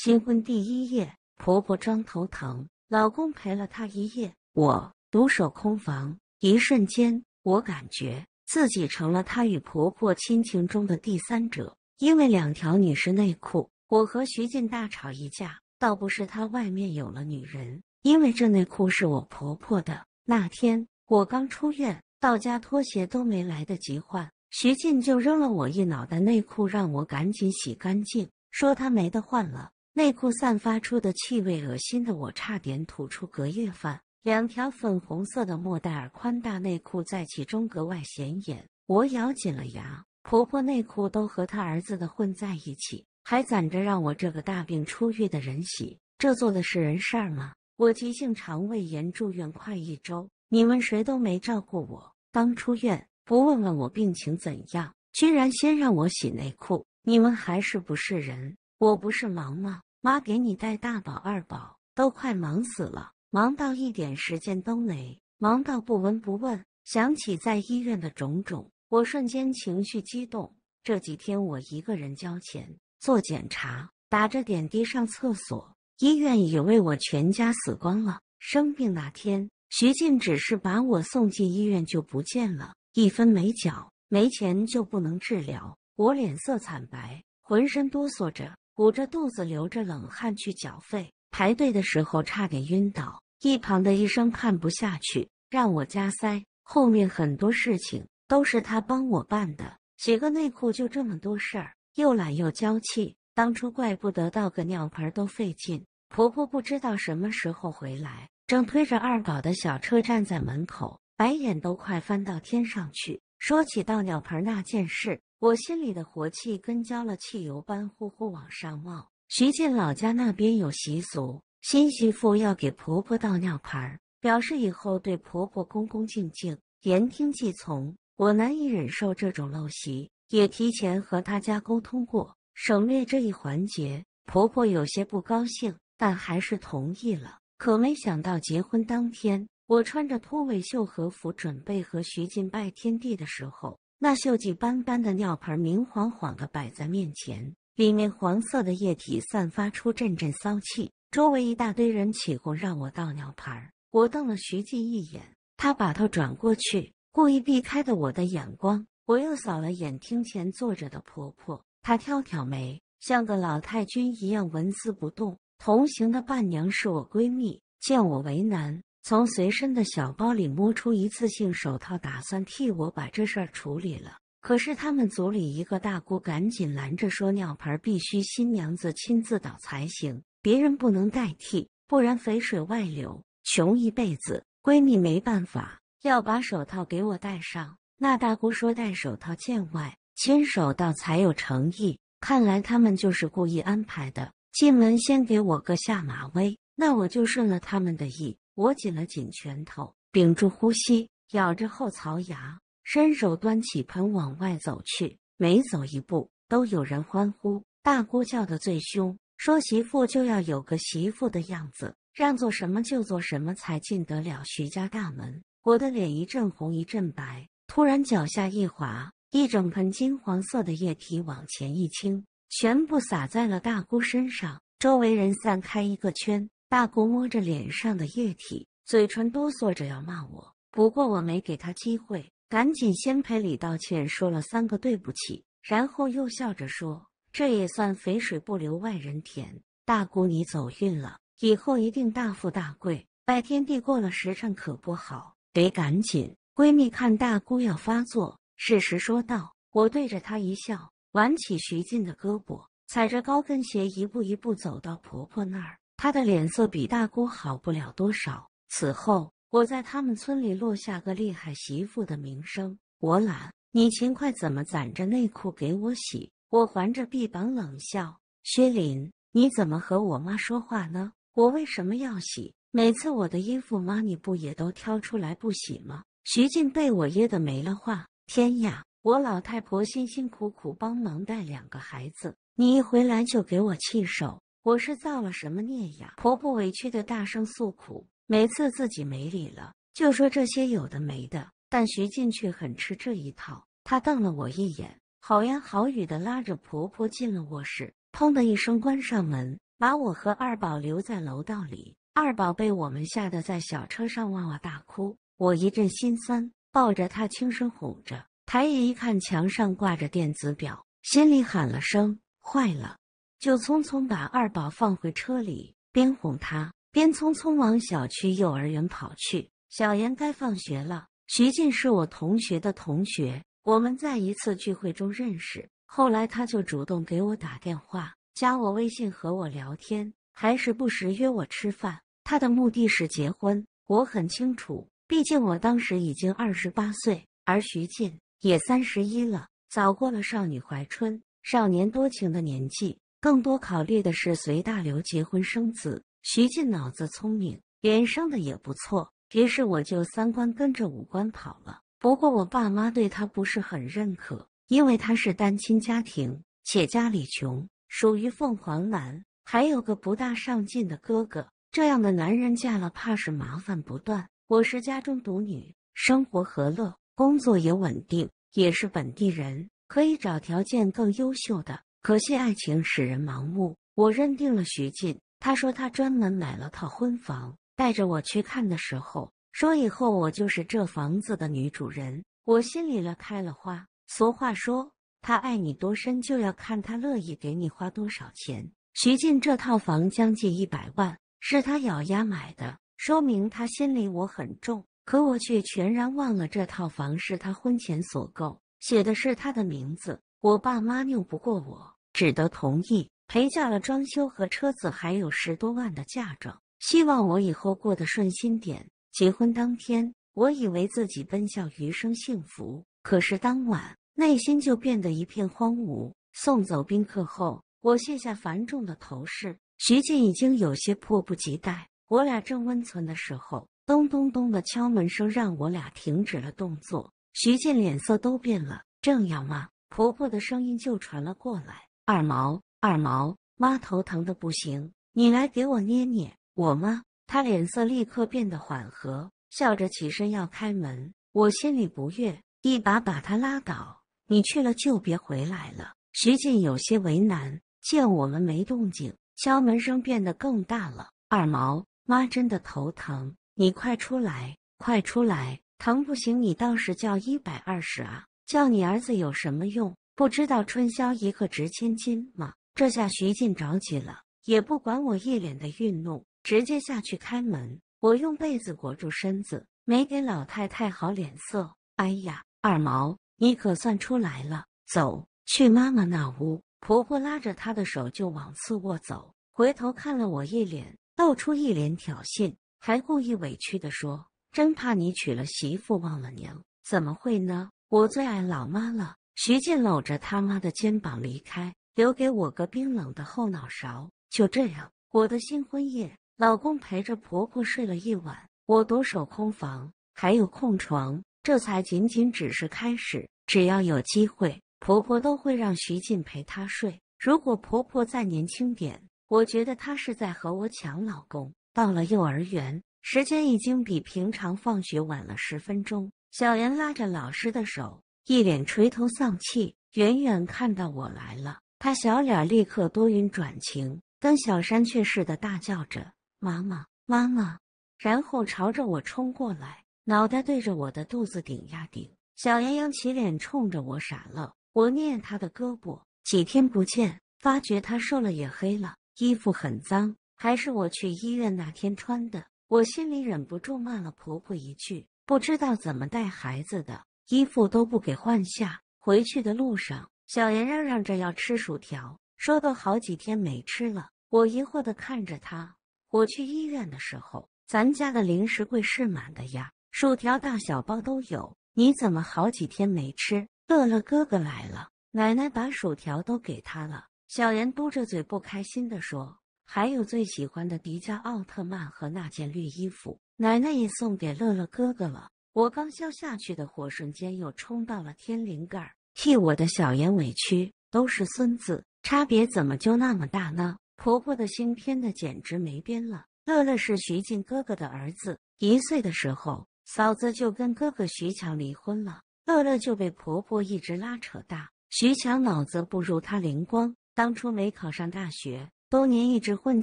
新婚第一夜，婆婆装头疼，老公陪了她一夜，我独守空房。一瞬间，我感觉自己成了她与婆婆亲情中的第三者。因为两条女士内裤，我和徐进大吵一架。倒不是他外面有了女人，因为这内裤是我婆婆的。那天我刚出院，到家拖鞋都没来得及换，徐进就扔了我一脑袋内裤，让我赶紧洗干净，说他没得换了。内裤散发出的气味，恶心的我差点吐出隔夜饭。两条粉红色的莫代尔宽大内裤在其中格外显眼。我咬紧了牙，婆婆内裤都和她儿子的混在一起，还攒着让我这个大病初愈的人洗，这做的是人事儿吗？我急性肠胃炎住院快一周，你们谁都没照顾我，刚出院不问问我病情怎样，居然先让我洗内裤，你们还是不是人？我不是忙吗？妈，给你带大宝、二宝，都快忙死了，忙到一点时间都没，忙到不闻不问。想起在医院的种种，我瞬间情绪激动。这几天我一个人交钱、做检查、打着点滴、上厕所，医院以为我全家死光了。生病那天，徐静只是把我送进医院就不见了，一分没缴，没钱就不能治疗。我脸色惨白，浑身哆嗦着。捂着肚子，流着冷汗去缴费，排队的时候差点晕倒。一旁的医生看不下去，让我加塞。后面很多事情都是他帮我办的。洗个内裤就这么多事儿，又懒又娇气。当初怪不得倒个尿盆都费劲。婆婆不知道什么时候回来，正推着二宝的小车站在门口，白眼都快翻到天上去说起倒尿盆那件事。我心里的火气跟浇了汽油般，呼呼往上冒。徐进老家那边有习俗，新媳妇要给婆婆倒尿盆儿，表示以后对婆婆恭恭敬敬、言听计从。我难以忍受这种陋习，也提前和大家沟通过，省略这一环节。婆婆有些不高兴，但还是同意了。可没想到，结婚当天，我穿着拖尾袖和服，准备和徐进拜天地的时候。那锈迹斑斑的尿盆明晃晃的摆在面前，里面黄色的液体散发出阵阵骚气。周围一大堆人起哄让我倒尿盆，我瞪了徐静一眼，她把头转过去，故意避开的我的眼光。我又扫了眼厅前坐着的婆婆，她挑挑眉，像个老太君一样纹丝不动。同行的伴娘是我闺蜜，见我为难。从随身的小包里摸出一次性手套，打算替我把这事儿处理了。可是他们组里一个大姑赶紧拦着说：“尿盆必须新娘子亲自倒才行，别人不能代替，不然肥水外流，穷一辈子。”闺蜜没办法，要把手套给我戴上。那大姑说：“戴手套见外，亲手倒才有诚意。”看来他们就是故意安排的，进门先给我个下马威，那我就顺了他们的意。我紧了紧拳头，屏住呼吸，咬着后槽牙，伸手端起盆往外走去。每走一步，都有人欢呼。大姑叫得最凶，说：“媳妇就要有个媳妇的样子，让做什么就做什么，才进得了徐家大门。”我的脸一阵红一阵白。突然，脚下一滑，一整盆金黄色的液体往前一倾，全部洒在了大姑身上。周围人散开一个圈。大姑摸着脸上的液体，嘴唇哆嗦着要骂我，不过我没给她机会，赶紧先赔礼道歉，说了三个对不起，然后又笑着说：“这也算肥水不流外人田，大姑你走运了，以后一定大富大贵。”拜天地过了时辰可不好，得赶紧。闺蜜看大姑要发作，适时说道：“我对着她一笑，挽起徐静的胳膊，踩着高跟鞋一步一步走到婆婆那儿。”他的脸色比大姑好不了多少。此后，我在他们村里落下个厉害媳妇的名声。我懒，你勤快怎么攒着内裤给我洗？我环着臂膀冷笑：“薛林，你怎么和我妈说话呢？我为什么要洗？每次我的衣服，妈你不也都挑出来不洗吗？”徐静被我噎得没了话。天呀，我老太婆辛辛苦苦帮忙带两个孩子，你一回来就给我气手。我是造了什么孽呀？婆婆委屈的大声诉苦，每次自己没理了，就说这些有的没的。但徐进却很吃这一套，他瞪了我一眼，好言好语的拉着婆婆进了卧室，砰的一声关上门，把我和二宝留在楼道里。二宝被我们吓得在小车上哇哇大哭，我一阵心酸，抱着他轻声哄着。抬眼一看，墙上挂着电子表，心里喊了声坏了。就匆匆把二宝放回车里，边哄他边匆匆往小区幼儿园跑去。小严该放学了。徐进是我同学的同学，我们在一次聚会中认识，后来他就主动给我打电话，加我微信和我聊天，还时不时约我吃饭。他的目的是结婚，我很清楚。毕竟我当时已经二十八岁，而徐进也三十一了，早过了少女怀春、少年多情的年纪。更多考虑的是随大流结婚生子。徐静脑子聪明，脸生的也不错，于是我就三观跟着五官跑了。不过我爸妈对他不是很认可，因为他是单亲家庭，且家里穷，属于凤凰男，还有个不大上进的哥哥，这样的男人嫁了怕是麻烦不断。我是家中独女，生活和乐，工作也稳定，也是本地人，可以找条件更优秀的。可惜爱情使人盲目。我认定了徐进，他说他专门买了套婚房，带着我去看的时候，说以后我就是这房子的女主人。我心里乐开了花。俗话说，他爱你多深，就要看他乐意给你花多少钱。徐进这套房将近一百万，是他咬牙买的，说明他心里我很重。可我却全然忘了，这套房是他婚前所购，写的是他的名字。我爸妈拗不过我，只得同意陪嫁了装修和车子，还有十多万的嫁妆，希望我以后过得顺心点。结婚当天，我以为自己奔向余生幸福，可是当晚内心就变得一片荒芜。送走宾客后，我卸下繁重的头饰，徐静已经有些迫不及待。我俩正温存的时候，咚咚咚的敲门声让我俩停止了动作，徐静脸色都变了，正要骂。婆婆的声音就传了过来：“二毛，二毛，妈头疼的不行，你来给我捏捏。”我妈，她脸色立刻变得缓和，笑着起身要开门。我心里不悦，一把把她拉倒：“你去了就别回来了。”徐静有些为难，见我们没动静，敲门声变得更大了。“二毛，妈真的头疼，你快出来，快出来，疼不行你倒是叫一百二十啊。”叫你儿子有什么用？不知道春宵一刻值千金吗？这下徐进着急了，也不管我一脸的愠怒，直接下去开门。我用被子裹住身子，没给老太太好脸色。哎呀，二毛，你可算出来了，走去妈妈那屋。婆婆拉着她的手就往次卧走，回头看了我一脸，露出一脸挑衅，还故意委屈的说：“真怕你娶了媳妇忘了娘，怎么会呢？”我最爱老妈了。徐静搂着他妈的肩膀离开，留给我个冰冷的后脑勺。就这样，我的新婚夜，老公陪着婆婆睡了一晚，我独守空房，还有空床。这才仅仅只是开始，只要有机会，婆婆都会让徐静陪她睡。如果婆婆再年轻点，我觉得她是在和我抢老公。到了幼儿园，时间已经比平常放学晚了十分钟。小妍拉着老师的手，一脸垂头丧气。远远看到我来了，她小脸立刻多云转晴，跟小山雀似的，大叫着“妈妈，妈妈”，然后朝着我冲过来，脑袋对着我的肚子顶呀顶。小妍扬起脸冲着我傻乐。我捏她的胳膊，几天不见，发觉她瘦了也黑了，衣服很脏，还是我去医院那天穿的。我心里忍不住骂了婆婆一句。不知道怎么带孩子的，衣服都不给换下。回去的路上，小妍嚷嚷着要吃薯条，说都好几天没吃了。我疑惑的看着他。我去医院的时候，咱家的零食柜是满的呀，薯条大小包都有，你怎么好几天没吃？乐乐哥哥来了，奶奶把薯条都给他了。小妍嘟着嘴，不开心的说。还有最喜欢的迪迦奥特曼和那件绿衣服，奶奶也送给乐乐哥哥了。我刚消下去的火，瞬间又冲到了天灵盖替我的小言委屈。都是孙子，差别怎么就那么大呢？婆婆的心偏的简直没边了。乐乐是徐静哥哥的儿子，一岁的时候，嫂子就跟哥哥徐强离婚了，乐乐就被婆婆一直拉扯大。徐强脑子不如他灵光，当初没考上大学。多年一直混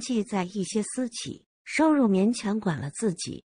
迹在一些私企，收入勉强管了自己。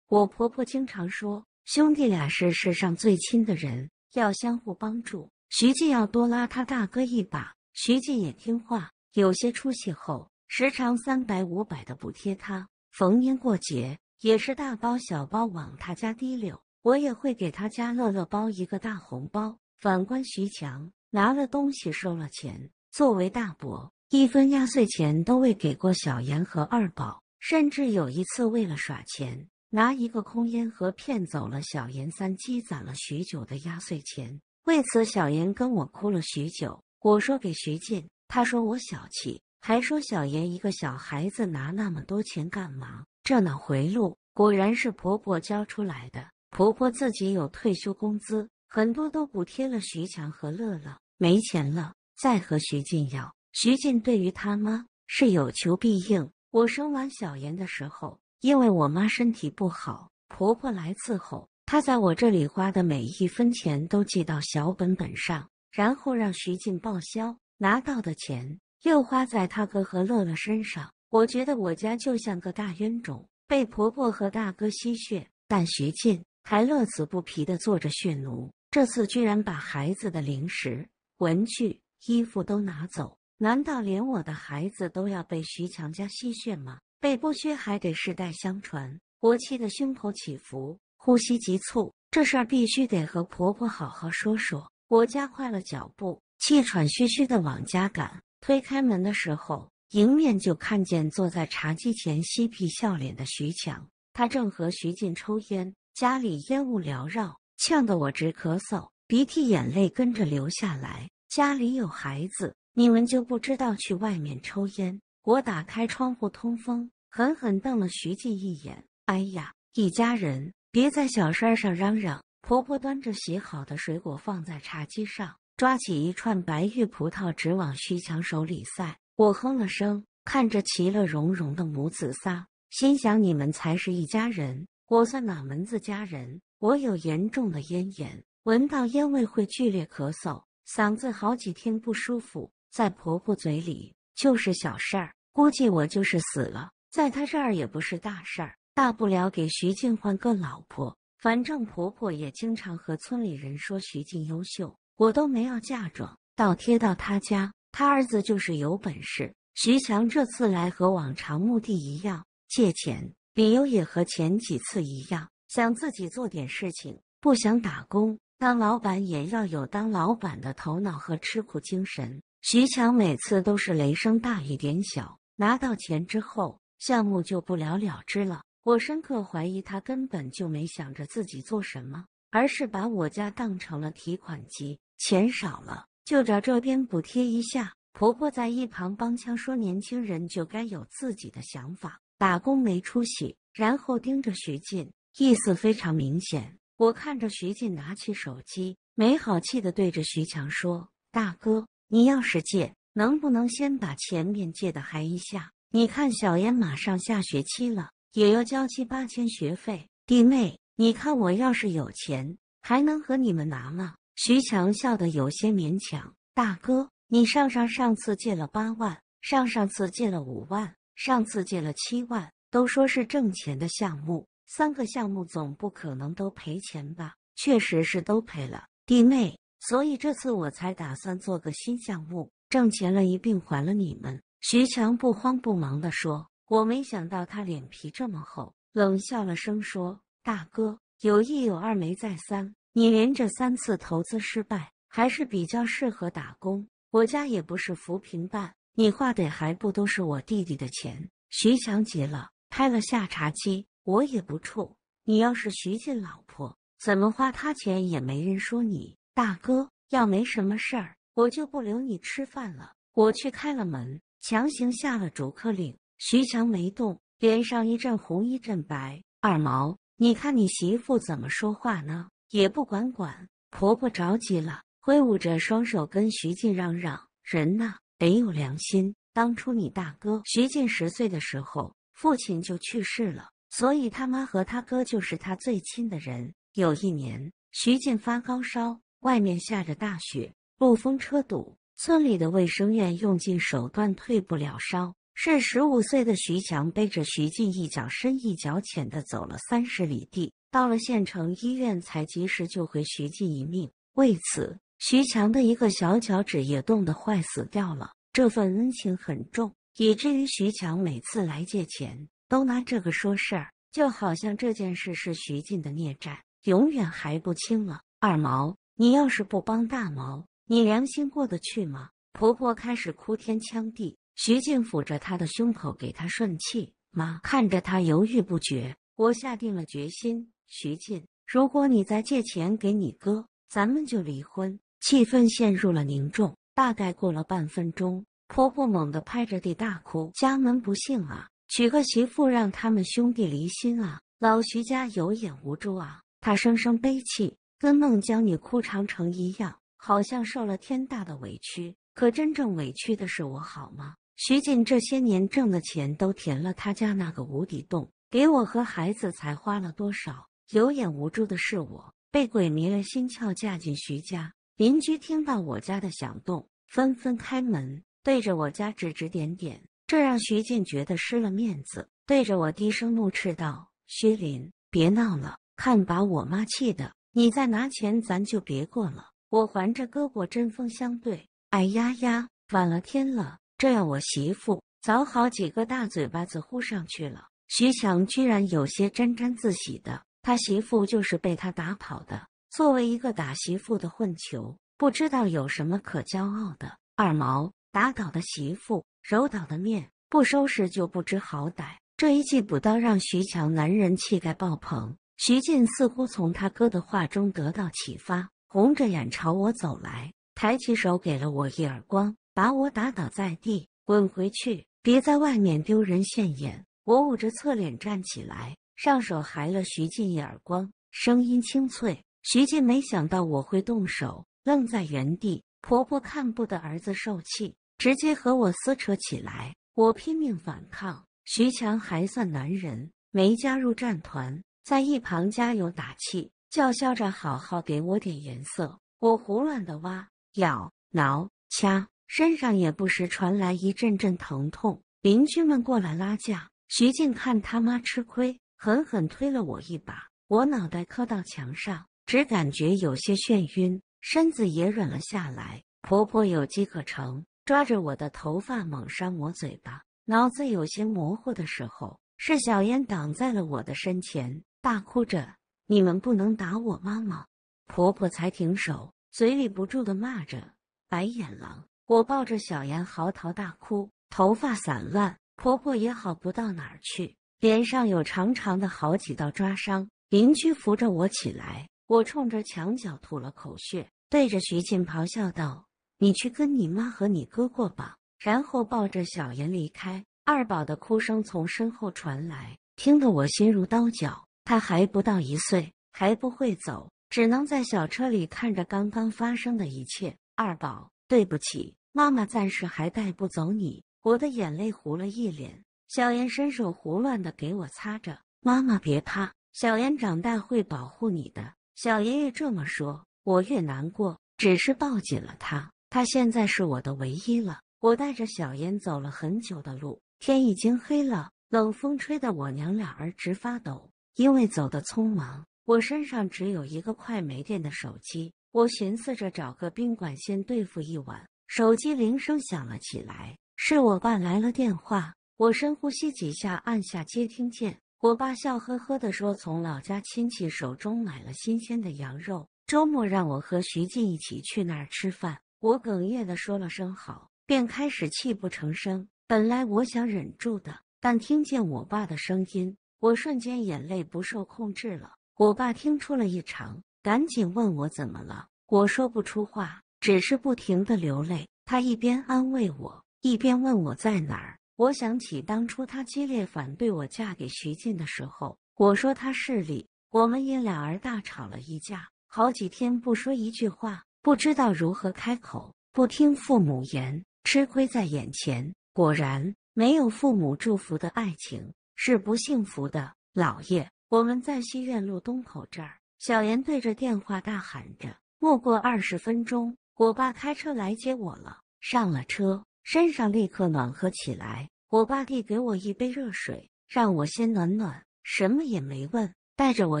我婆婆经常说：“兄弟俩是世上最亲的人，要相互帮助。”徐静要多拉他大哥一把，徐静也听话，有些出息后，时常三百五百的补贴他，逢年过节也是大包小包往他家提溜。我也会给他家乐乐包一个大红包。反观徐强，拿了东西收了钱，作为大伯，一分压岁钱都未给过小严和二宝，甚至有一次为了耍钱，拿一个空烟盒骗走了小严三积攒了许久的压岁钱。为此，小严跟我哭了许久。我说给徐进，他说我小气，还说小严一个小孩子拿那么多钱干嘛？这脑回路果然是婆婆教出来的。婆婆自己有退休工资。很多都补贴了徐强和乐乐，没钱了再和徐进要。徐进对于他妈是有求必应。我生完小妍的时候，因为我妈身体不好，婆婆来伺候，她在我这里花的每一分钱都记到小本本上，然后让徐进报销，拿到的钱又花在他哥和乐乐身上。我觉得我家就像个大冤种，被婆婆和大哥吸血，但徐进还乐此不疲的做着血奴。这次居然把孩子的零食、文具、衣服都拿走，难道连我的孩子都要被徐强家吸血吗？被剥削还得世代相传！我气得胸口起伏，呼吸急促，这事儿必须得和婆婆好好说说。我加快了脚步，气喘吁吁地往家赶。推开门的时候，迎面就看见坐在茶几前嬉皮笑脸的徐强，他正和徐进抽烟，家里烟雾缭绕。呛得我直咳嗽，鼻涕眼泪跟着流下来。家里有孩子，你们就不知道去外面抽烟？我打开窗户通风，狠狠瞪了徐静一眼。哎呀，一家人别在小事上嚷嚷。婆婆端着洗好的水果放在茶几上，抓起一串白玉葡萄直往徐强手里塞。我哼了声，看着其乐融融的母子仨，心想你们才是一家人，我算哪门子家人？我有严重的咽炎，闻到烟味会剧烈咳嗽，嗓子好几天不舒服。在婆婆嘴里就是小事儿，估计我就是死了，在她这儿也不是大事儿，大不了给徐静换个老婆。反正婆婆也经常和村里人说徐静优秀，我都没要嫁妆，倒贴到他家。他儿子就是有本事。徐强这次来和往常目的一样，借钱，理由也和前几次一样。想自己做点事情，不想打工。当老板也要有当老板的头脑和吃苦精神。徐强每次都是雷声大，雨点小，拿到钱之后，项目就不了了之了。我深刻怀疑他根本就没想着自己做什么，而是把我家当成了提款机，钱少了就找这边补贴一下。婆婆在一旁帮腔说：“年轻人就该有自己的想法，打工没出息。”然后盯着徐进。意思非常明显，我看着徐进拿起手机，没好气的对着徐强说：“大哥，你要是借，能不能先把前面借的还一下？你看小燕马上下学期了，也要交七八千学费。弟妹，你看我要是有钱，还能和你们拿吗？”徐强笑得有些勉强：“大哥，你上上上次借了八万，上上次借了五万，上次借了七万，都说是挣钱的项目。”三个项目总不可能都赔钱吧？确实是都赔了，弟妹。所以这次我才打算做个新项目，挣钱了一并还了你们。徐强不慌不忙的说：“我没想到他脸皮这么厚。”冷笑了声说：“大哥，有一有二没再三，你连着三次投资失败，还是比较适合打工。我家也不是扶贫办，你花的还不都是我弟弟的钱？”徐强急了，拍了下茶几。我也不处，你要是徐进老婆，怎么花他钱也没人说你。大哥，要没什么事儿，我就不留你吃饭了。我去开了门，强行下了逐客令。徐强没动，脸上一阵红一阵白。二毛，你看你媳妇怎么说话呢？也不管管婆婆着急了，挥舞着双手跟徐进嚷嚷：“人呐，得有良心。当初你大哥徐进十岁的时候，父亲就去世了。”所以，他妈和他哥就是他最亲的人。有一年，徐进发高烧，外面下着大雪，路风车堵，村里的卫生院用尽手段退不了烧，是十五岁的徐强背着徐进，一脚深一脚浅的走了三十里地，到了县城医院才及时救回徐进一命。为此，徐强的一个小脚趾也冻得坏死掉了。这份恩情很重，以至于徐强每次来借钱。都拿这个说事儿，就好像这件事是徐静的孽债，永远还不清了。二毛，你要是不帮大毛，你良心过得去吗？婆婆开始哭天抢地，徐静抚着她的胸口给她顺气。妈，看着她犹豫不决，我下定了决心。徐静，如果你再借钱给你哥，咱们就离婚。气氛陷入了凝重。大概过了半分钟，婆婆猛地拍着地大哭：“家门不幸啊！”娶个媳妇让他们兄弟离心啊！老徐家有眼无珠啊！他声声悲泣，跟孟姜女哭长城一样，好像受了天大的委屈。可真正委屈的是我，好吗？徐进这些年挣的钱都填了他家那个无底洞，给我和孩子才花了多少？有眼无珠的是我，被鬼迷了心窍，嫁进徐家。邻居听到我家的响动，纷纷开门，对着我家指指点点。这让徐进觉得失了面子，对着我低声怒斥道：“薛林，别闹了，看把我妈气的！你再拿钱，咱就别过了。”我环着胳膊针锋相对：“哎呀呀，晚了天了！这要我媳妇早好几个大嘴巴子呼上去了。”徐强居然有些沾沾自喜的，他媳妇就是被他打跑的。作为一个打媳妇的混球，不知道有什么可骄傲的。二毛打倒的媳妇。柔道的面不收拾就不知好歹，这一记补刀让徐强男人气概爆棚。徐进似乎从他哥的话中得到启发，红着眼朝我走来，抬起手给了我一耳光，把我打倒在地，滚回去，别在外面丢人现眼。我捂着侧脸站起来，上手还了徐进一耳光，声音清脆。徐进没想到我会动手，愣在原地。婆婆看不得儿子受气。直接和我撕扯起来，我拼命反抗。徐强还算男人，没加入战团，在一旁加油打气，叫嚣着好好给我点颜色。我胡乱的挖、咬、挠、掐，身上也不时传来一阵阵疼痛。邻居们过来拉架，徐静看他妈吃亏，狠狠推了我一把，我脑袋磕到墙上，只感觉有些眩晕，身子也软了下来。婆婆有机可乘。抓着我的头发猛扇，我嘴巴。脑子有些模糊的时候，是小燕挡在了我的身前，大哭着：“你们不能打我妈妈！”婆婆才停手，嘴里不住的骂着“白眼狼”。我抱着小燕嚎啕大哭，头发散乱。婆婆也好不到哪儿去，脸上有长长的好几道抓伤。邻居扶着我起来，我冲着墙角吐了口血，对着徐静咆哮道。你去跟你妈和你哥过吧，然后抱着小妍离开。二宝的哭声从身后传来，听得我心如刀绞。他还不到一岁，还不会走，只能在小车里看着刚刚发生的一切。二宝，对不起，妈妈暂时还带不走你。我的眼泪糊了一脸，小妍伸手胡乱的给我擦着。妈妈别怕，小妍长大会保护你的。小爷爷这么说，我越难过，只是抱紧了他。他现在是我的唯一了。我带着小烟走了很久的路，天已经黑了，冷风吹得我娘俩儿直发抖。因为走得匆忙，我身上只有一个快没电的手机。我寻思着找个宾馆先对付一晚。手机铃声响了起来，是我爸来了电话。我深呼吸几下，按下接听键。我爸笑呵呵地说：“从老家亲戚手中买了新鲜的羊肉，周末让我和徐静一起去那儿吃饭。”我哽咽的说了声好，便开始泣不成声。本来我想忍住的，但听见我爸的声音，我瞬间眼泪不受控制了。我爸听出了异常，赶紧问我怎么了。我说不出话，只是不停的流泪。他一边安慰我，一边问我在哪儿。我想起当初他激烈反对我嫁给徐进的时候，我说他势利，我们爷俩儿大吵了一架，好几天不说一句话。不知道如何开口，不听父母言，吃亏在眼前。果然，没有父母祝福的爱情是不幸福的。老爷，我们在西苑路东口这儿。小严对着电话大喊着。没过二十分钟，我爸开车来接我了。上了车，身上立刻暖和起来。我爸递给我一杯热水，让我先暖暖。什么也没问，带着我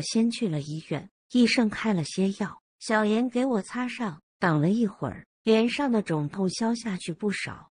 先去了医院。医生开了些药。小严给我擦上，等了一会儿，脸上的肿痛消下去不少。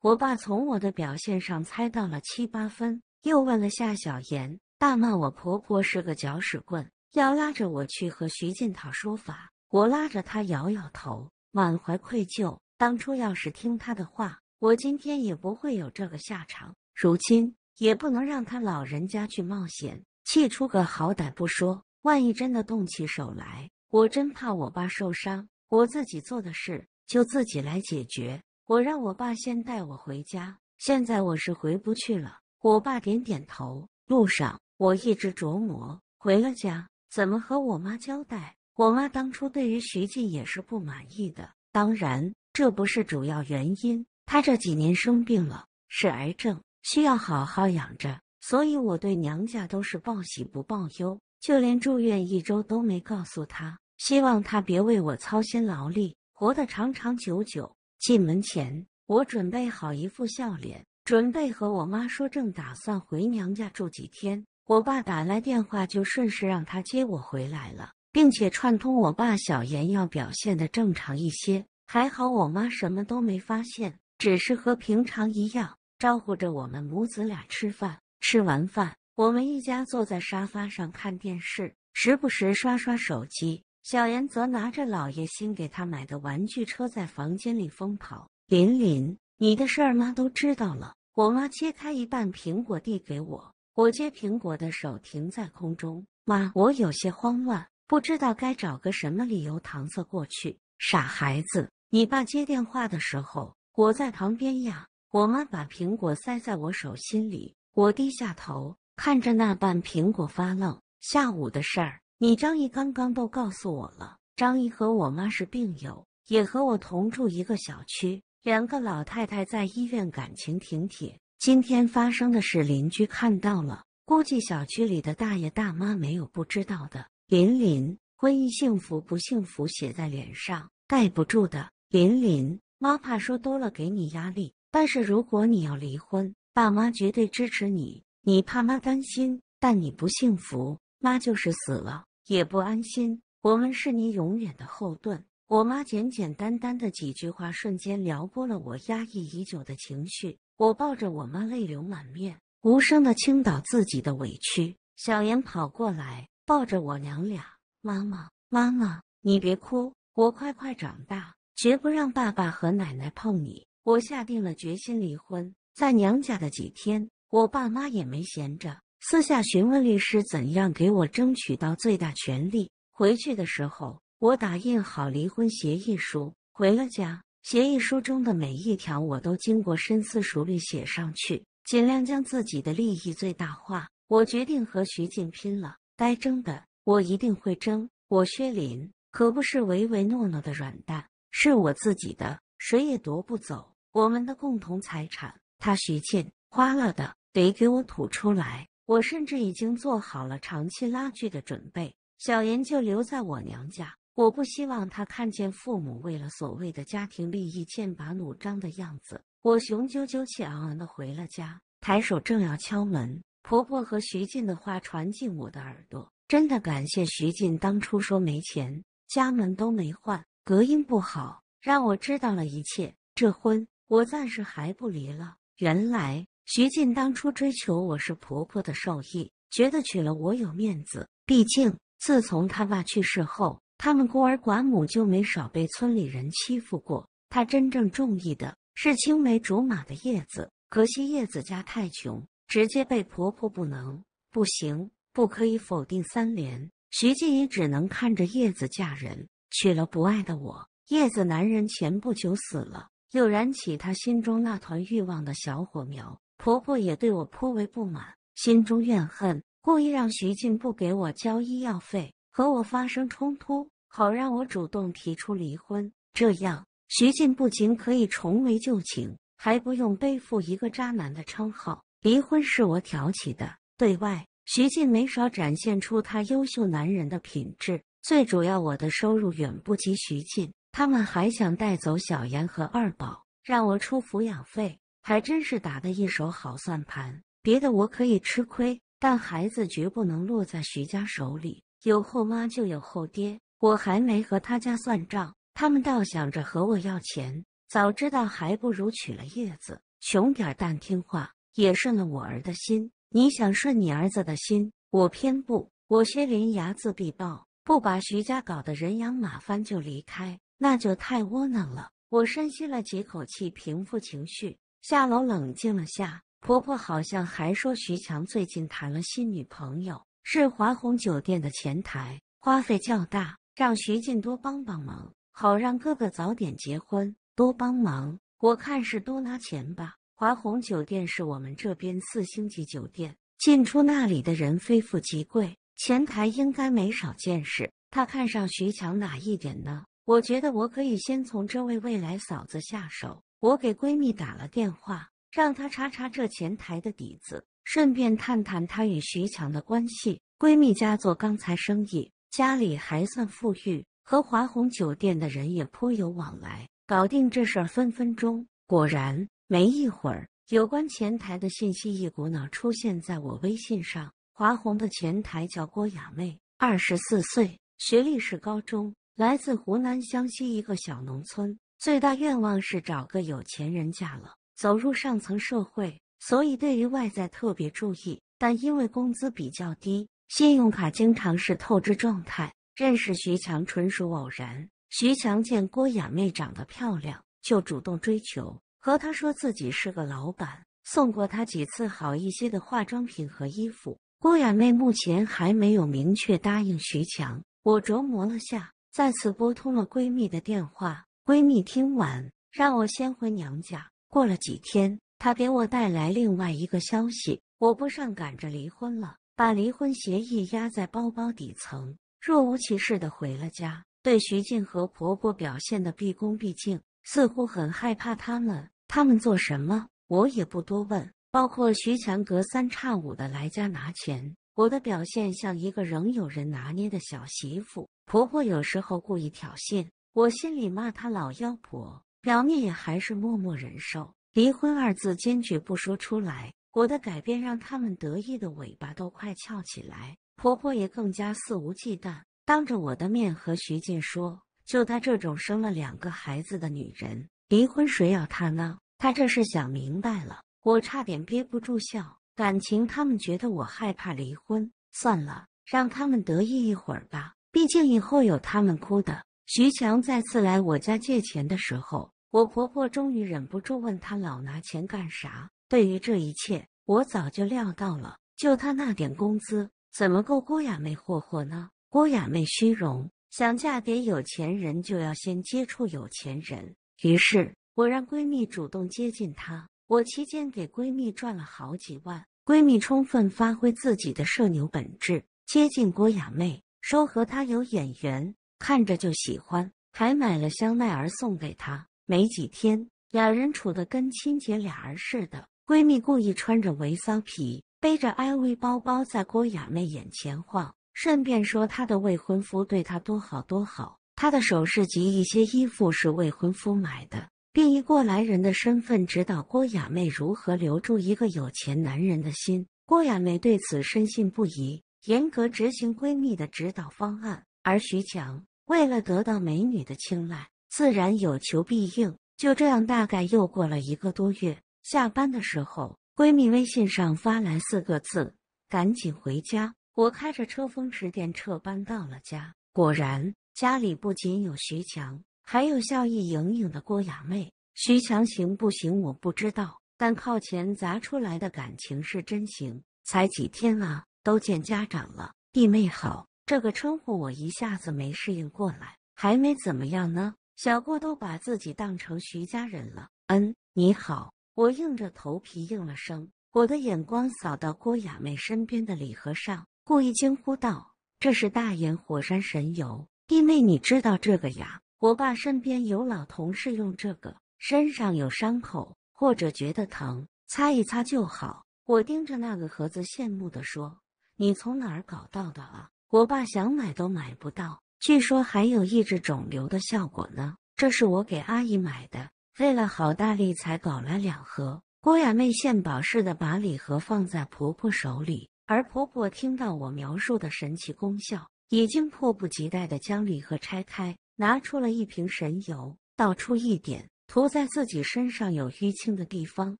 我爸从我的表现上猜到了七八分，又问了下小妍，大骂我婆婆是个搅屎棍，要拉着我去和徐静讨说法。我拉着他摇摇头，满怀愧疚。当初要是听他的话，我今天也不会有这个下场。如今也不能让他老人家去冒险。气出个好歹不说，万一真的动起手来，我真怕我爸受伤。我自己做的事就自己来解决。我让我爸先带我回家。现在我是回不去了。我爸点点头。路上我一直琢磨，回了家怎么和我妈交代。我妈当初对于徐静也是不满意的，当然这不是主要原因。她这几年生病了，是癌症，需要好好养着。所以我对娘家都是报喜不报忧，就连住院一周都没告诉他。希望他别为我操心劳力，活得长长久久。进门前，我准备好一副笑脸，准备和我妈说正打算回娘家住几天。我爸打来电话，就顺势让他接我回来了，并且串通我爸小严要表现的正常一些。还好我妈什么都没发现，只是和平常一样招呼着我们母子俩吃饭。吃完饭，我们一家坐在沙发上看电视，时不时刷刷手机。小严则拿着姥爷新给他买的玩具车在房间里疯跑。琳琳，你的事儿妈都知道了。我妈切开一半苹果递给我，我接苹果的手停在空中。妈，我有些慌乱，不知道该找个什么理由搪塞过去。傻孩子，你爸接电话的时候我在旁边呀。我妈把苹果塞在我手心里。我低下头，看着那半苹果发愣。下午的事儿，你张姨刚刚都告诉我了。张姨和我妈是病友，也和我同住一个小区。两个老太太在医院感情挺铁。今天发生的事，邻居看到了，估计小区里的大爷大妈没有不知道的。琳琳，婚姻幸福不幸福写在脸上，盖不住的。琳琳，妈怕说多了给你压力，但是如果你要离婚。爸妈绝对支持你，你怕妈担心，但你不幸福，妈就是死了也不安心。我们是你永远的后盾。我妈简简单单的几句话，瞬间撩拨了我压抑已久的情绪。我抱着我妈，泪流满面，无声的倾倒自己的委屈。小妍跑过来，抱着我娘俩，妈妈，妈妈，你别哭，我快快长大，绝不让爸爸和奶奶碰你。我下定了决心离婚。在娘家的几天，我爸妈也没闲着，私下询问律师怎样给我争取到最大权利。回去的时候，我打印好离婚协议书，回了家。协议书中的每一条我都经过深思熟虑写上去，尽量将自己的利益最大化。我决定和徐静拼了，该争的我一定会争。我薛林可不是唯唯诺诺的软蛋，是我自己的，谁也夺不走我们的共同财产。他徐进花了的，得给我吐出来。我甚至已经做好了长期拉锯的准备。小严就留在我娘家，我不希望他看见父母为了所谓的家庭利益剑拔弩张的样子。我雄赳赳气昂昂的回了家，抬手正要敲门，婆婆和徐进的话传进我的耳朵。真的感谢徐进，当初说没钱，家门都没换，隔音不好，让我知道了一切。这婚我暂时还不离了。原来徐进当初追求我是婆婆的授意，觉得娶了我有面子。毕竟自从他爸去世后，他们孤儿寡母就没少被村里人欺负过。他真正中意的是青梅竹马的叶子，可惜叶子家太穷，直接被婆婆不能不行，不可以否定三连。徐进也只能看着叶子嫁人，娶了不爱的我。叶子男人前不久死了。又燃起她心中那团欲望的小火苗。婆婆也对我颇为不满，心中怨恨，故意让徐进不给我交医药费，和我发生冲突，好让我主动提出离婚。这样，徐进不仅可以重为旧情，还不用背负一个渣男的称号。离婚是我挑起的。对外，徐进没少展现出他优秀男人的品质。最主要，我的收入远不及徐进。他们还想带走小严和二宝，让我出抚养费，还真是打得一手好算盘。别的我可以吃亏，但孩子绝不能落在徐家手里。有后妈就有后爹，我还没和他家算账，他们倒想着和我要钱。早知道还不如娶了叶子，穷点但听话，也顺了我儿的心。你想顺你儿子的心，我偏不。我薛林睚眦必报，不把徐家搞得人仰马翻就离开。那就太窝囊了。我深吸了几口气，平复情绪，下楼冷静了下。婆婆好像还说，徐强最近谈了新女朋友，是华宏酒店的前台，花费较大，让徐进多帮帮忙，好让哥哥早点结婚，多帮忙。我看是多拿钱吧。华宏酒店是我们这边四星级酒店，进出那里的人非富即贵，前台应该没少见识。他看上徐强哪一点呢？我觉得我可以先从这位未来嫂子下手。我给闺蜜打了电话，让她查查这前台的底子，顺便探探她与徐强的关系。闺蜜家做钢材生意，家里还算富裕，和华宏酒店的人也颇有往来。搞定这事儿分分钟。果然，没一会儿，有关前台的信息一股脑出现在我微信上。华宏的前台叫郭雅妹，二十四岁，学历是高中。来自湖南湘西一个小农村，最大愿望是找个有钱人嫁了，走入上层社会。所以对于外在特别注意，但因为工资比较低，信用卡经常是透支状态。认识徐强纯属偶然。徐强见郭雅妹长得漂亮，就主动追求，和她说自己是个老板，送过她几次好一些的化妆品和衣服。郭雅妹目前还没有明确答应徐强。我琢磨了下。再次拨通了闺蜜的电话，闺蜜听完让我先回娘家。过了几天，她给我带来另外一个消息，我不上赶着离婚了，把离婚协议压在包包底层，若无其事的回了家，对徐静和婆婆表现的毕恭毕敬，似乎很害怕他们。他们做什么，我也不多问。包括徐强隔三差五的来家拿钱。我的表现像一个仍有人拿捏的小媳妇，婆婆有时候故意挑衅，我心里骂她老妖婆，表面也还是默默忍受。离婚二字坚决不说出来。我的改变让他们得意的尾巴都快翘起来，婆婆也更加肆无忌惮，当着我的面和徐静说：“就她这种生了两个孩子的女人，离婚谁要她呢？”她这是想明白了，我差点憋不住笑。感情，他们觉得我害怕离婚。算了，让他们得意一会儿吧。毕竟以后有他们哭的。徐强再次来我家借钱的时候，我婆婆终于忍不住问他：“老拿钱干啥？”对于这一切，我早就料到了。就他那点工资，怎么够郭雅妹霍霍呢？郭雅妹虚荣，想嫁给有钱人，就要先接触有钱人。于是，我让闺蜜主动接近她。我期间给闺蜜赚了好几万，闺蜜充分发挥自己的社牛本质，接近郭雅妹，说和她有眼缘，看着就喜欢，还买了香奈儿送给她。没几天，俩人处的跟亲姐俩儿似的。闺蜜故意穿着维桑皮，背着 LV 包包在郭雅妹眼前晃，顺便说她的未婚夫对她多好多好，她的首饰及一些衣服是未婚夫买的。并以过来人的身份指导郭雅妹如何留住一个有钱男人的心。郭雅妹对此深信不疑，严格执行闺蜜的指导方案。而徐强为了得到美女的青睐，自然有求必应。就这样，大概又过了一个多月，下班的时候，闺蜜微信上发来四个字：“赶紧回家。”我开着车风驰电掣，搬到了家。果然，家里不仅有徐强。还有笑意盈盈的郭亚妹，徐强行不行我不知道，但靠钱砸出来的感情是真行。才几天啊，都见家长了，弟妹好，这个称呼我一下子没适应过来。还没怎么样呢，小郭都把自己当成徐家人了。嗯，你好，我硬着头皮应了声。我的眼光扫到郭亚妹身边的礼盒上，故意惊呼道：“这是大眼火山神油，弟妹你知道这个呀？”我爸身边有老同事用这个，身上有伤口或者觉得疼，擦一擦就好。我盯着那个盒子，羡慕地说：“你从哪儿搞到的啊？我爸想买都买不到，据说还有抑制肿瘤的效果呢。”这是我给阿姨买的，费了好大力才搞来两盒。郭亚妹献宝似的把礼盒放在婆婆手里，而婆婆听到我描述的神奇功效，已经迫不及待地将礼盒拆开。拿出了一瓶神油，倒出一点，涂在自己身上有淤青的地方，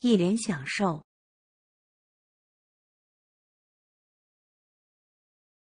一脸享受。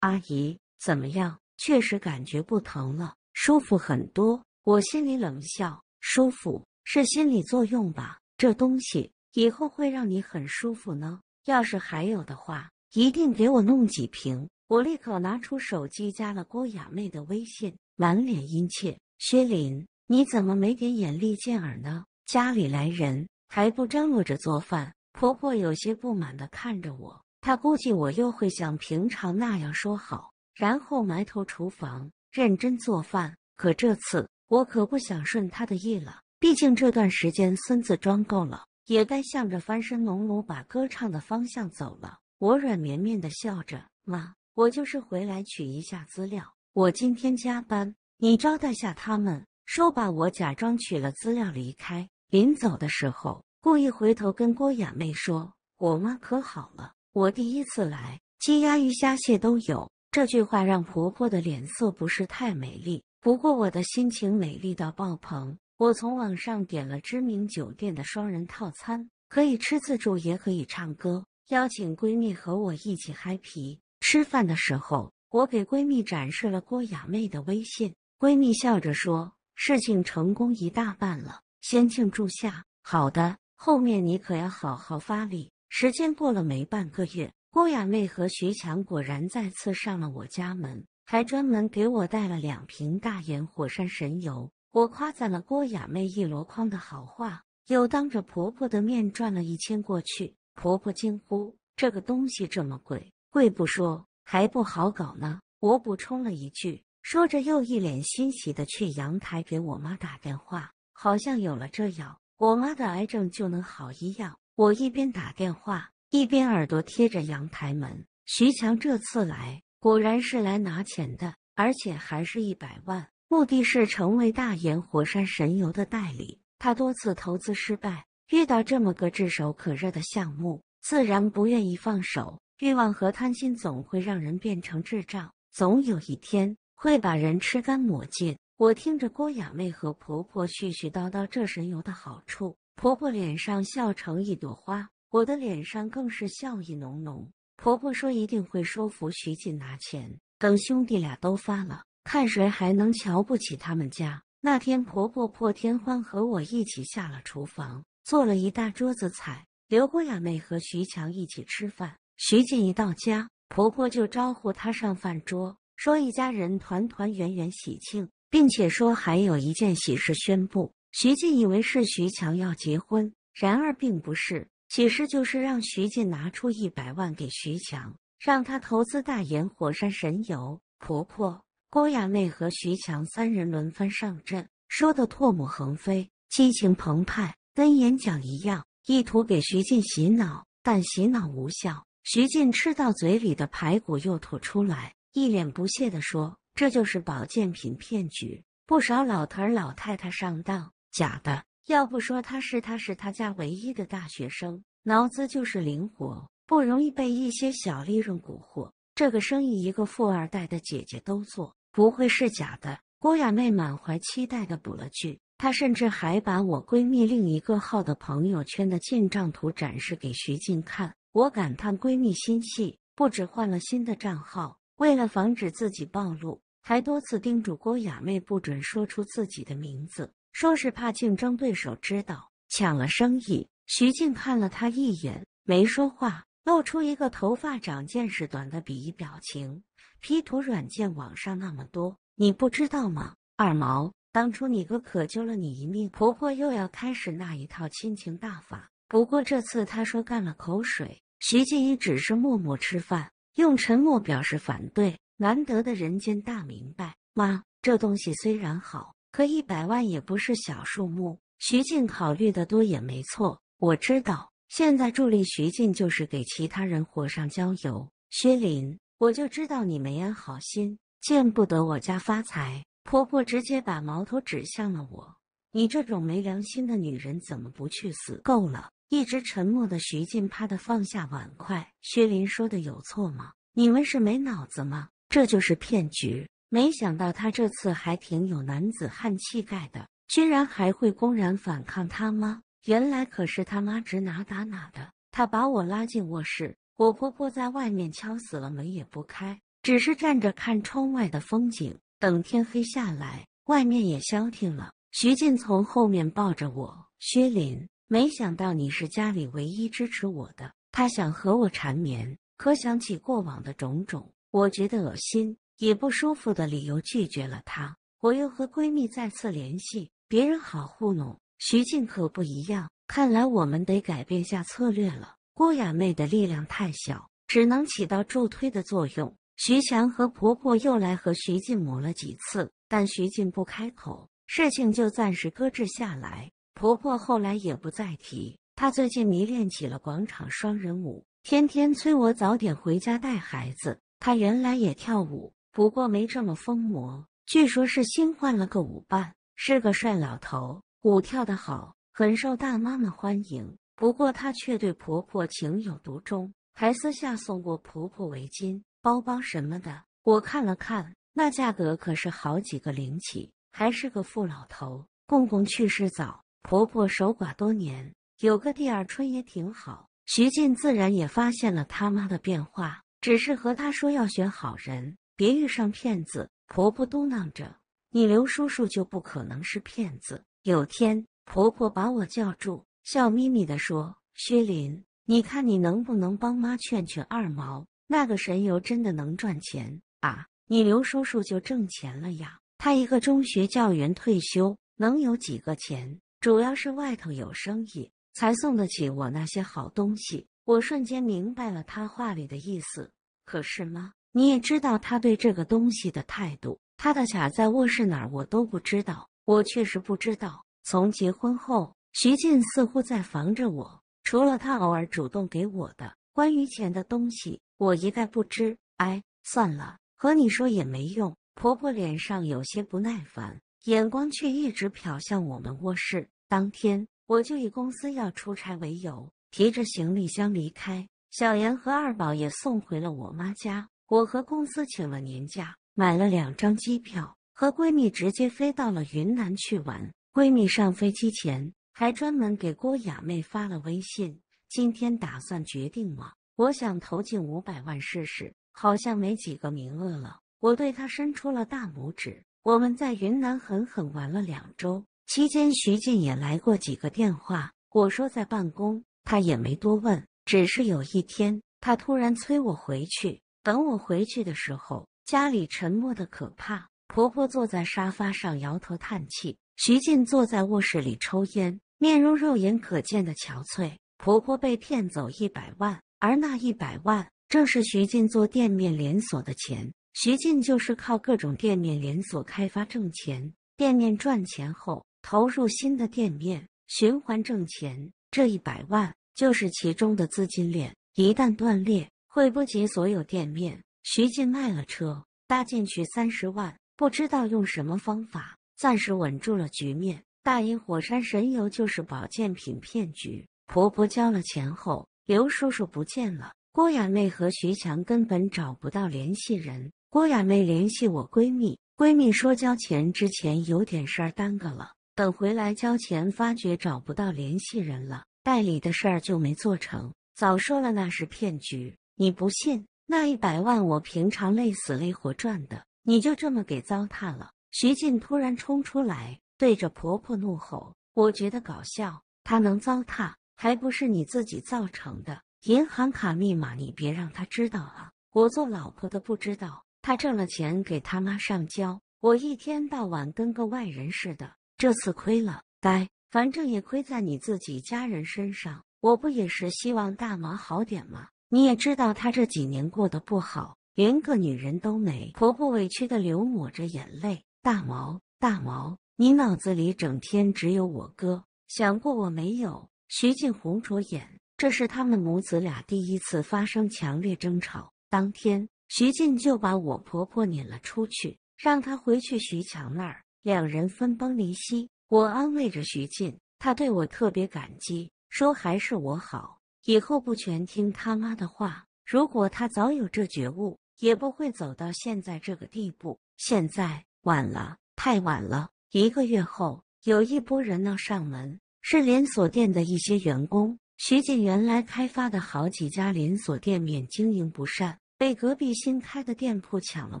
阿姨，怎么样？确实感觉不疼了，舒服很多。我心里冷笑：舒服是心理作用吧？这东西以后会让你很舒服呢。要是还有的话，一定给我弄几瓶。我立刻拿出手机，加了郭雅妹的微信，满脸殷切。薛林，你怎么没点眼力见儿呢？家里来人，还不张罗着做饭？婆婆有些不满地看着我，她估计我又会像平常那样说好，然后埋头厨房认真做饭。可这次我可不想顺她的意了，毕竟这段时间孙子装够了，也该向着翻身农奴把歌唱的方向走了。我软绵绵地笑着，妈。我就是回来取一下资料，我今天加班，你招待下他们。说吧，我假装取了资料离开。临走的时候，故意回头跟郭雅妹说：“我妈可好了，我第一次来，鸡鸭鱼虾蟹都有。”这句话让婆婆的脸色不是太美丽，不过我的心情美丽到爆棚。我从网上点了知名酒店的双人套餐，可以吃自助，也可以唱歌，邀请闺蜜和我一起嗨皮。吃饭的时候，我给闺蜜展示了郭雅妹的微信，闺蜜笑着说：“事情成功一大半了，先庆祝下。”好的，后面你可要好好发力。时间过了没半个月，郭雅妹和徐强果然再次上了我家门，还专门给我带了两瓶大眼火山神油。我夸赞了郭雅妹一箩筐的好话，又当着婆婆的面转了一千过去。婆婆惊呼：“这个东西这么贵？”贵不说，还不好搞呢。我补充了一句，说着又一脸欣喜的去阳台给我妈打电话，好像有了这药，我妈的癌症就能好一样。我一边打电话，一边耳朵贴着阳台门。徐强这次来，果然是来拿钱的，而且还是一百万，目的是成为大研火山神油的代理。他多次投资失败，遇到这么个炙手可热的项目，自然不愿意放手。欲望和贪心总会让人变成智障，总有一天会把人吃干抹净。我听着郭雅妹和婆婆絮絮叨叨这神油的好处，婆婆脸上笑成一朵花，我的脸上更是笑意浓浓。婆婆说一定会说服徐锦拿钱，等兄弟俩都发了，看谁还能瞧不起他们家。那天婆婆破天荒和我一起下了厨房，做了一大桌子菜，留郭雅妹和徐强一起吃饭。徐静一到家，婆婆就招呼她上饭桌，说一家人团团圆圆喜庆，并且说还有一件喜事宣布。徐静以为是徐强要结婚，然而并不是，喜事就是让徐静拿出一百万给徐强，让他投资大研火山神油。婆婆郭亚妹和徐强三人轮番上阵，说的唾沫横飞，激情澎湃，跟演讲一样，意图给徐静洗脑，但洗脑无效。徐静吃到嘴里的排骨又吐出来，一脸不屑的说：“这就是保健品骗局，不少老头儿老太太上当，假的。要不说他是他是他家唯一的大学生，脑子就是灵活，不容易被一些小利润蛊惑。这个生意，一个富二代的姐姐都做，不会是假的。”郭亚妹满怀期待的补了句，她甚至还把我闺蜜另一个号的朋友圈的进账图展示给徐静看。我感叹闺蜜心细，不止换了新的账号，为了防止自己暴露，还多次叮嘱郭雅妹不准说出自己的名字，说是怕竞争对手知道抢了生意。徐静看了他一眼，没说话，露出一个头发长见识短的鄙夷表情。P 图软件网上那么多，你不知道吗？二毛，当初你哥可救了你一命，婆婆又要开始那一套亲情大法，不过这次她说干了口水。徐静怡只是默默吃饭，用沉默表示反对。难得的人间大明白，妈，这东西虽然好，可一百万也不是小数目。徐静考虑的多也没错，我知道。现在助力徐静就是给其他人火上浇油。薛林，我就知道你没安好心，见不得我家发财。婆婆直接把矛头指向了我，你这种没良心的女人怎么不去死？够了。一直沉默的徐进啪的放下碗筷。薛林说的有错吗？你们是没脑子吗？这就是骗局！没想到他这次还挺有男子汉气概的，居然还会公然反抗他妈！原来可是他妈指哪打哪的。他把我拉进卧室，我婆婆在外面敲死了门也不开，只是站着看窗外的风景。等天黑下来，外面也消停了。徐进从后面抱着我，薛林。没想到你是家里唯一支持我的。他想和我缠绵，可想起过往的种种，我觉得恶心，也不舒服的理由拒绝了他。我又和闺蜜再次联系，别人好糊弄，徐静可不一样。看来我们得改变下策略了。郭雅妹的力量太小，只能起到助推的作用。徐强和婆婆又来和徐静磨了几次，但徐静不开口，事情就暂时搁置下来。婆婆后来也不再提。她最近迷恋起了广场双人舞，天天催我早点回家带孩子。她原来也跳舞，不过没这么疯魔。据说是新换了个舞伴，是个帅老头，舞跳得好，很受大妈们欢迎。不过她却对婆婆情有独钟，还私下送过婆婆围巾、包包什么的。我看了看，那价格可是好几个零起，还是个富老头。公公去世早。婆婆守寡多年，有个第二春也挺好。徐进自然也发现了他妈的变化，只是和他说要选好人，别遇上骗子。婆婆嘟囔着：“你刘叔叔就不可能是骗子。”有天，婆婆把我叫住，笑眯眯的说：“薛林，你看你能不能帮妈劝劝二毛？那个神游真的能赚钱啊？你刘叔叔就挣钱了呀？他一个中学教员退休，能有几个钱？”主要是外头有生意，才送得起我那些好东西。我瞬间明白了他话里的意思。可是妈，你也知道他对这个东西的态度。他的卡在卧室哪儿我都不知道。我确实不知道。从结婚后，徐静似乎在防着我，除了他偶尔主动给我的关于钱的东西，我一概不知。哎，算了，和你说也没用。婆婆脸上有些不耐烦，眼光却一直瞟向我们卧室。当天我就以公司要出差为由，提着行李箱离开。小严和二宝也送回了我妈家。我和公司请了年假，买了两张机票，和闺蜜直接飞到了云南去玩。闺蜜上飞机前还专门给郭雅妹发了微信：“今天打算决定吗？我想投进五百万试试，好像没几个名额了。”我对她伸出了大拇指。我们在云南狠狠玩了两周。期间，徐进也来过几个电话，我说在办公，他也没多问。只是有一天，他突然催我回去。等我回去的时候，家里沉默的可怕，婆婆坐在沙发上摇头叹气，徐进坐在卧室里抽烟，面容肉眼可见的憔悴。婆婆被骗走一百万，而那一百万正是徐进做店面连锁的钱。徐进就是靠各种店面连锁开发挣钱，店面赚钱后。投入新的店面，循环挣钱。这一百万就是其中的资金链，一旦断裂，会不及所有店面。徐进卖了车，搭进去三十万，不知道用什么方法，暂时稳住了局面。大英火山神油就是保健品骗局。婆婆交了钱后，刘叔叔不见了，郭雅妹和徐强根本找不到联系人。郭雅妹联系我闺蜜，闺蜜说交钱之前有点事儿耽搁了。等回来交钱，发觉找不到联系人了，代理的事儿就没做成。早说了那是骗局，你不信？那一百万我平常累死累活赚的，你就这么给糟蹋了！徐静突然冲出来，对着婆婆怒吼：“我觉得搞笑，他能糟蹋，还不是你自己造成的？银行卡密码你别让他知道啊！我做老婆的不知道，他挣了钱给他妈上交，我一天到晚跟个外人似的。”这次亏了，该反正也亏在你自己家人身上。我不也是希望大毛好点吗？你也知道他这几年过得不好，连个女人都没。婆婆委屈的流抹着眼泪。大毛，大毛，你脑子里整天只有我哥，想过我没有？徐静红着眼，这是他们母子俩第一次发生强烈争吵。当天，徐静就把我婆婆撵了出去，让她回去徐强那儿。两人分崩离析，我安慰着徐进，他对我特别感激，说还是我好，以后不全听他妈的话。如果他早有这觉悟，也不会走到现在这个地步。现在晚了，太晚了。一个月后，有一波人闹上门，是连锁店的一些员工。徐进原来开发的好几家连锁店面经营不善，被隔壁新开的店铺抢了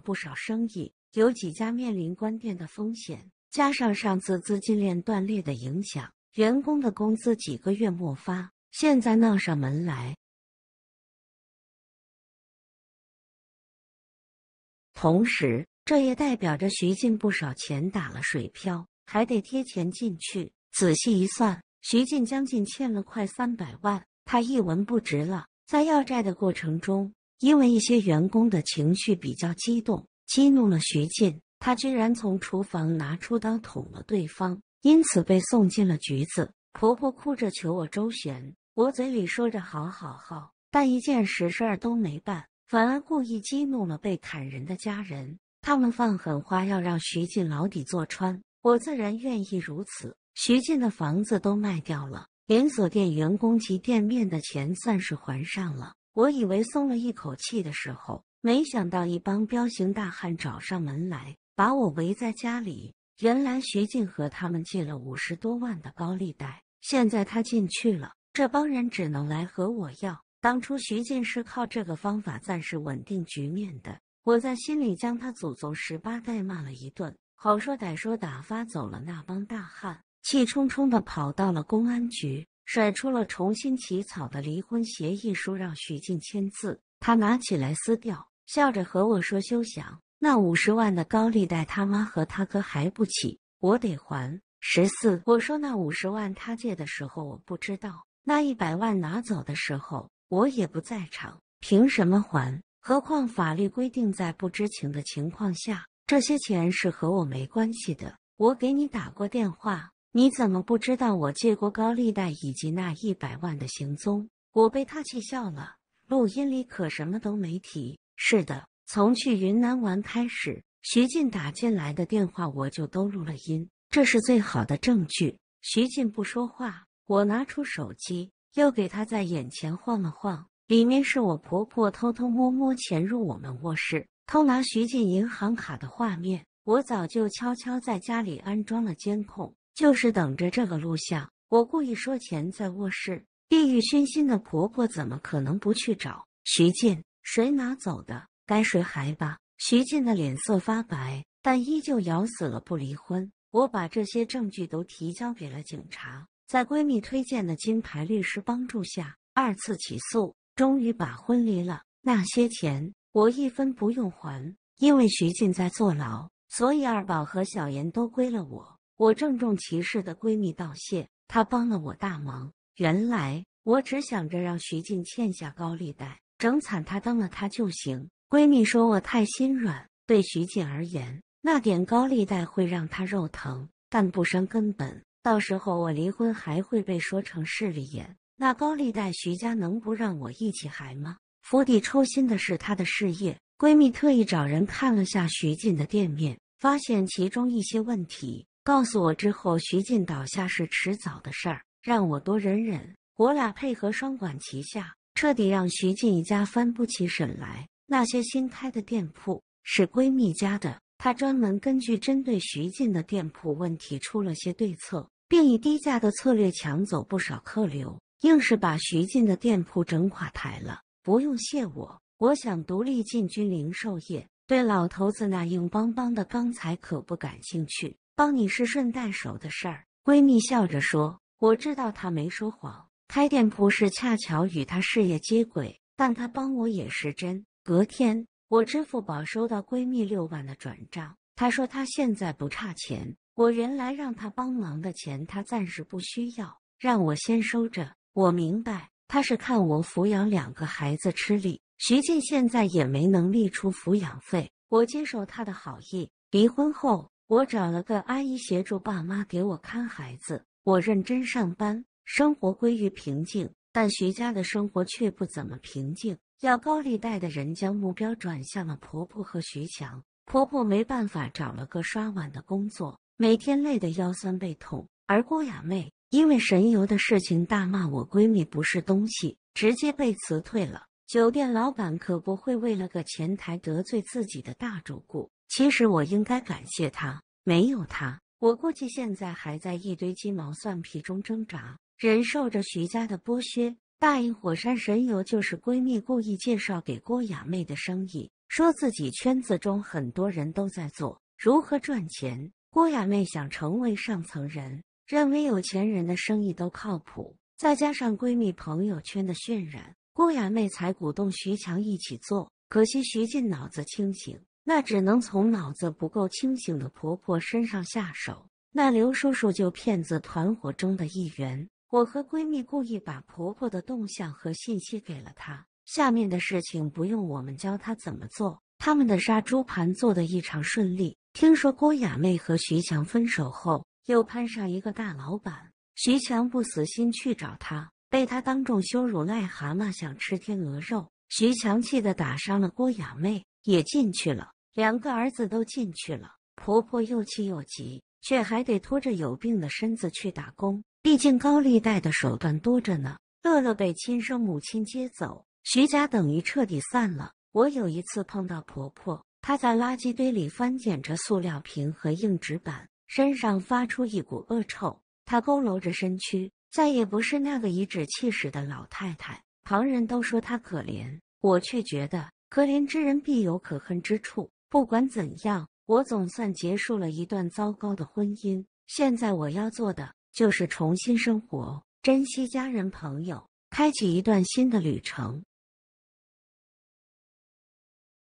不少生意。有几家面临关店的风险，加上上次资金链断裂的影响，员工的工资几个月没发，现在闹上门来。同时，这也代表着徐进不少钱打了水漂，还得贴钱进去。仔细一算，徐进将近欠了快三百万，他一文不值了。在要债的过程中，因为一些员工的情绪比较激动。激怒了徐进，他居然从厨房拿出刀捅了对方，因此被送进了局子。婆婆哭着求我周旋，我嘴里说着好好好，但一件实事儿都没办，反而故意激怒了被砍人的家人，他们放狠话要让徐进牢底坐穿，我自然愿意如此。徐进的房子都卖掉了，连锁店员工及店面的钱算是还上了。我以为松了一口气的时候。没想到一帮彪形大汉找上门来，把我围在家里。原来徐静和他们借了五十多万的高利贷，现在他进去了，这帮人只能来和我要。当初徐静是靠这个方法暂时稳定局面的。我在心里将他祖宗十八代骂了一顿。好说歹说打发走了那帮大汉，气冲冲的跑到了公安局，甩出了重新起草的离婚协议书，让徐静签字。他拿起来撕掉。笑着和我说：“休想！那五十万的高利贷，他妈和他哥还不起，我得还十四。”我说：“那五十万他借的时候我不知道，那一百万拿走的时候我也不在场，凭什么还？何况法律规定，在不知情的情况下，这些钱是和我没关系的。我给你打过电话，你怎么不知道我借过高利贷以及那一百万的行踪？我被他气笑了，录音里可什么都没提。”是的，从去云南玩开始，徐进打进来的电话我就都录了音，这是最好的证据。徐进不说话，我拿出手机，又给他在眼前晃了晃，里面是我婆婆偷偷摸摸潜入我们卧室偷拿徐进银行卡的画面。我早就悄悄在家里安装了监控，就是等着这个录像。我故意说钱在卧室，利欲熏心的婆婆怎么可能不去找徐进？谁拿走的？该谁还吧。徐静的脸色发白，但依旧咬死了不离婚。我把这些证据都提交给了警察，在闺蜜推荐的金牌律师帮助下，二次起诉，终于把婚离了。那些钱我一分不用还，因为徐静在坐牢，所以二宝和小妍都归了我。我郑重其事的闺蜜道谢，她帮了我大忙。原来我只想着让徐静欠下高利贷。整惨他蹬了他就行。闺蜜说我太心软。对徐进而言，那点高利贷会让他肉疼，但不伤根本。到时候我离婚还会被说成势利眼。那高利贷徐家能不让我一起还吗？釜底抽薪的是他的事业。闺蜜特意找人看了下徐进的店面，发现其中一些问题，告诉我之后，徐进倒下是迟早的事儿，让我多忍忍。我俩配合，双管齐下。彻底让徐进一家翻不起身来。那些新开的店铺是闺蜜家的，她专门根据针对徐进的店铺问题出了些对策，并以低价的策略抢走不少客流，硬是把徐进的店铺整垮台了。不用谢我，我想独立进军零售业，对老头子那硬邦邦的钢材可不感兴趣。帮你是顺带手的事儿。闺蜜笑着说：“我知道他没说谎。”开店铺是恰巧与他事业接轨，但他帮我也是真。隔天，我支付宝收到闺蜜六万的转账，她说她现在不差钱，我原来让她帮忙的钱她暂时不需要，让我先收着。我明白，她是看我抚养两个孩子吃力，徐静现在也没能力出抚养费，我接受他的好意。离婚后，我找了个阿姨协助爸妈给我看孩子，我认真上班。生活归于平静，但徐家的生活却不怎么平静。要高利贷的人将目标转向了婆婆和徐强。婆婆没办法，找了个刷碗的工作，每天累得腰酸背痛。而郭雅妹因为神游的事情，大骂我闺蜜不是东西，直接被辞退了。酒店老板可不会为了个前台得罪自己的大主顾。其实我应该感谢他，没有他，我估计现在还在一堆鸡毛蒜皮中挣扎。忍受着徐家的剥削，答应火山神游就是闺蜜故意介绍给郭雅妹的生意，说自己圈子中很多人都在做，如何赚钱？郭雅妹想成为上层人，认为有钱人的生意都靠谱，再加上闺蜜朋友圈的渲染，郭雅妹才鼓动徐强一起做。可惜徐进脑子清醒，那只能从脑子不够清醒的婆婆身上下手。那刘叔叔就骗子团伙中的一员。我和闺蜜故意把婆婆的动向和信息给了她，下面的事情不用我们教她怎么做。他们的杀猪盘做的异常顺利。听说郭雅妹和徐强分手后，又攀上一个大老板。徐强不死心去找她，被她当众羞辱，癞蛤蟆想吃天鹅肉。徐强气得打伤了郭雅妹，也进去了。两个儿子都进去了，婆婆又气又急，却还得拖着有病的身子去打工。毕竟高利贷的手段多着呢。乐乐被亲生母亲接走，徐家等于彻底散了。我有一次碰到婆婆，她在垃圾堆里翻捡着塑料瓶和硬纸板，身上发出一股恶臭。她佝偻着身躯，再也不是那个颐指气使的老太太。旁人都说她可怜，我却觉得可怜之人必有可恨之处。不管怎样，我总算结束了一段糟糕的婚姻。现在我要做的。就是重新生活，珍惜家人朋友，开启一段新的旅程。